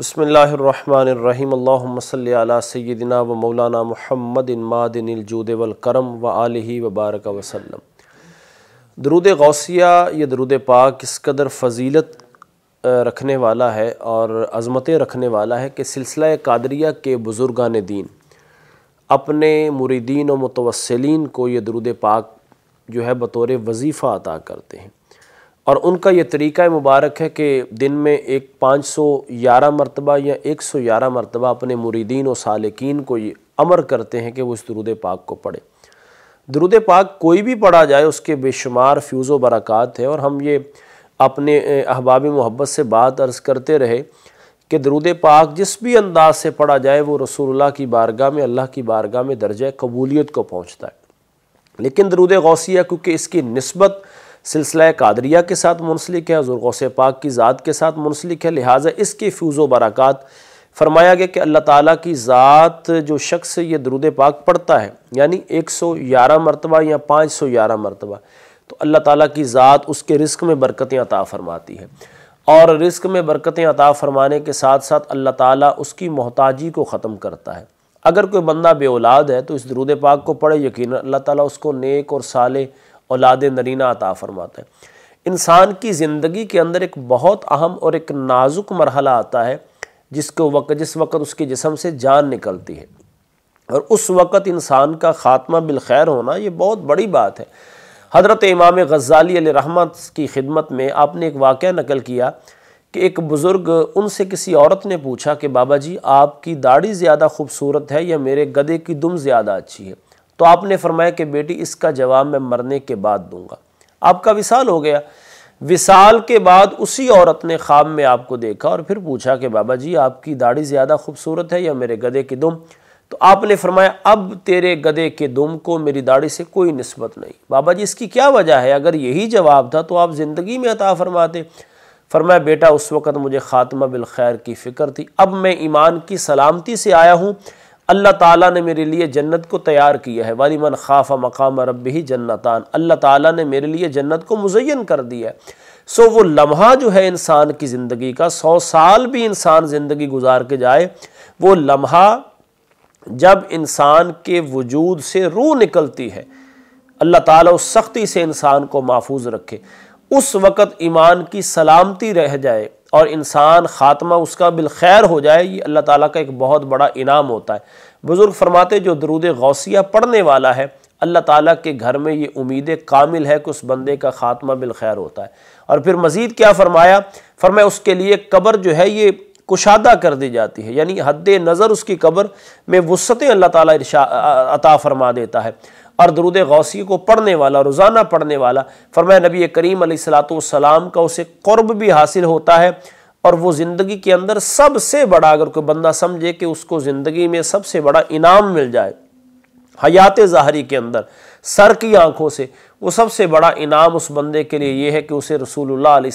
बसमीम अल्लाम सैदिना व मौलाना महमद मादिनजूद वलकरम व आल वबारक वसलम दरुद गौसिया ये दरुद पाक इस कदर फजीलत रखने वाला है और अज़मतें रखने वाला है कि सिलसिला कादरिया के बुज़ुर्गान दीन अपने मुरीदीन व मुतवसलिन को ये दरुद पाक जो है बतौर वजीफ़ा अता करते हैं और उनका यह तरीक़ा मुबारक है कि दिन में एक पाँच सौ ग्यारह मरतबा या एक सौ ग्यारह मरतबा अपने मुरीदीन और सालकिन को ये अमर करते हैं कि वो इस दरुद पाक को पढ़े दरुद पाक कोई भी पढ़ा जाए उसके बेशुमार फ्यूज़ बरक़ात है और हम ये अपने अहबाब मोहब्बत से बात अर्ज़ करते रहे कि दरुद पाक जिस भी अंदाज से पढ़ा जाए वो रसूलुल्लाह की बारगाह में अल्लाह की बारगाह में दर्ज कबूलियत को पहुँचता है लेकिन दरुद गौसिया क्योंकि इसकी नस्बत सिलसिला कादरिया के साथ मुनसलिक है हज़ुर गौस पाक की ज़ात के साथ मुनसलिक है लिहाजा इसकी फ्यूज़ बरक़ात फरमाया गया कि अल्लाह ताला की ज़ात जो शख्स ये दरुद पाक पढ़ता है यानी एक सौ ग्यारह मरतबा या पाँच सौ ग्यारह मरतबा तो अल्लाह ताला की ज़ात उसके रिस्क में बरकतें अता फरमाती है और रिस्क में बरकतें अता फरमाने के साथ साथ अल्लाह ताला उसकी मोहताजी को ख़त्म करता है अगर कोई बंदा बे औलाद है तो इस दरुद पाक को पढ़े यकीन अल्लाह ताला उसको नेक और साले औलाद नरीना अता फरमाता है इंसान की ज़िंदगी के अंदर एक बहुत अहम और एक नाजुक मरहला आता है जिसको वक्त जिस वक्त उसके जिसम से जान निकलती है और उस वक़्त इंसान का ख़ात्मा बिलखैर होना ये बहुत बड़ी बात है हज़रत इमाम गज़ाली रहमत की खिदमत में आपने एक वाक़ नकल किया कि एक बुज़ुर्ग उनसे किसी औरत ने पूछा कि बाबा जी आपकी दाढ़ी ज़्यादा खूबसूरत है या मेरे गदे की दुम ज़्यादा अच्छी है तो आपने फरमाया कि बेटी इसका जवाब मैं मरने के बाद दूंगा आपका विशाल हो गया विशाल के बाद उसी औरत ने ख्वाब में आपको देखा और फिर पूछा कि बाबा जी आपकी दाढ़ी ज़्यादा खूबसूरत है या मेरे गधे की दुम तो आपने फरमाया अब तेरे गधे के दुम को मेरी दाढ़ी से कोई नस्बत नहीं बाबा जी इसकी क्या वजह है अगर यही जवाब था तो आप ज़िंदगी में अता फरमाते फरमाया बेटा उस वक़्त मुझे ख़ात्मा बिल खैर की फ़िक्र थी अब मैं ईमान की सलामती से आया हूँ अल्लाह ताला ने मेरे लिए जन्नत को तैयार किया है वाली मन खाफा मकाम रब ही जन्नतान अल्लाह ताला ने मेरे लिए जन्नत को मुजयन कर दिया है सो वो लम्हा जो है इंसान की ज़िंदगी का सौ साल भी इंसान ज़िंदगी गुजार के जाए वो लम्हा जब इंसान के वजूद से रूह निकलती है अल्लाह ताला उस सख्ती से इंसान को महफूज रखे उस वक़्त ईमान की सलामती रह जाए और इंसान ख़ात्मा उसका बिलखैर हो जाए ये अल्लाह ताला का एक बहुत बड़ा इनाम होता है बुज़ुर्ग फरमाते जो दरूद गौसिया पढ़ने वाला है अल्लाह ताला के घर में ये उम्मीद कामिल है कि उस बंदे का ख़ात्मा बिलखैर होता है और फिर मज़ीद क्या फ़रमाया फरमाए उसके लिए कबर जो है ये कुशादा कर दी जाती है यानी हद नज़र उसकी कबर में वसतें अल्लाह ताला अता फ़रमा देता है और दरुद गौसी को पढ़ने वाला रोज़ाना पढ़ने वाला फरमा नबी करीम सलातम का उसे क़ुरब भी हासिल होता है और वो ज़िंदगी के अंदर सबसे बड़ा अगर कोई बंदा समझे कि उसको ज़िंदगी में सबसे बड़ा इनाम मिल जाए हयात ज़ाहरी के अंदर सर की आँखों से वो सबसे बड़ा इनाम उस बंदे के लिए ये है कि उसे रसूलुल्लाह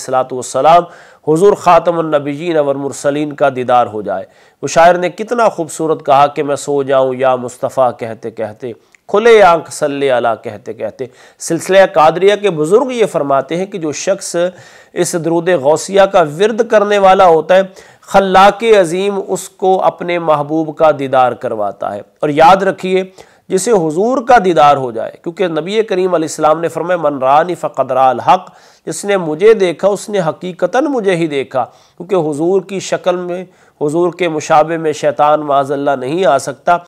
सलाम हुजूर ख़ातमनबीन और मुरसलीन का दीदार हो जाए वो शायर ने कितना खूबसूरत कहा कि मैं सो जाऊँ या मुस्तफ़ा कहते कहते खुले आंख सल्ले आला कहते कहते सिलसिला कादरिया के बुज़ुर्ग ये फरमाते हैं कि जो शख्स इस दरूद गौसिया का विरद करने वाला होता है खल्लाक अजीम उसको अपने महबूब का दीदार करवाता है और याद रखिए जिसे हुजूर का दीदार हो जाए क्योंकि नबी करीम अलैहिस्सलाम ने फरमाया मन रानी फ़कदराल हक़ जिसने मुझे देखा उसने हकीकतन मुझे ही देखा क्योंकि हुजूर की शक्ल में हुजूर के मुशाबे में शैतान माजल्ला नहीं आ सकता